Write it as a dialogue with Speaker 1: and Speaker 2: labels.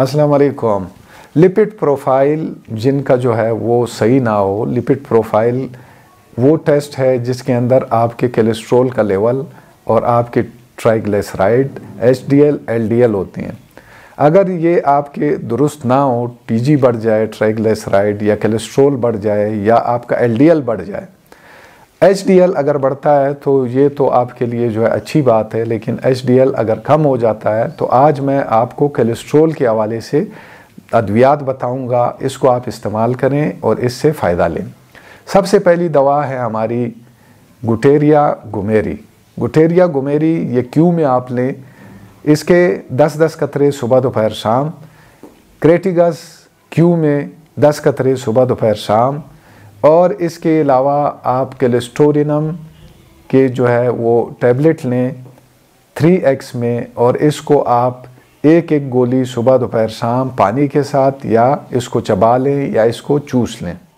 Speaker 1: अस्सलाम वालेकुम lipid profile जिनका जो है वो सही ना हो लिपिड प्रोफाइल वो टेस्ट है जिसके अंदर आपके कोलेस्ट्रॉल का लेवल और आपके triglyceride H D L L D L होती हैं अगर ये आपके दुरुस्त ना हो टीजी बढ़ जाए ट्राइग्लिसराइड या कोलेस्ट्रॉल बढ़ जाए या आपका एलडीएल बढ़ जाए एच अगर बढ़ता है तो ये तो आपके लिए जो है अच्छी बात है लेकिन एच अगर कम हो जाता है तो आज मैं आपको कोलेस्ट्रोल के हवाले से अद्वियात बताऊंगा इसको आप इस्तेमाल करें और इससे फ़ायदा लें सबसे पहली दवा है हमारी गुटेरिया गुमेरी गुटेरिया गुमेरी ये क्यू में आप लें इसके 10-10 कतरे सुबह दोपहर शाम क्रेटिगस क्यू में 10 कतरे सुबह दोपहर शाम और इसके अलावा आप कैलेस्टोरिनम के जो है वो टैबलेट लें 3x में और इसको आप एक एक गोली सुबह दोपहर शाम पानी के साथ या इसको चबा लें या इसको चूस लें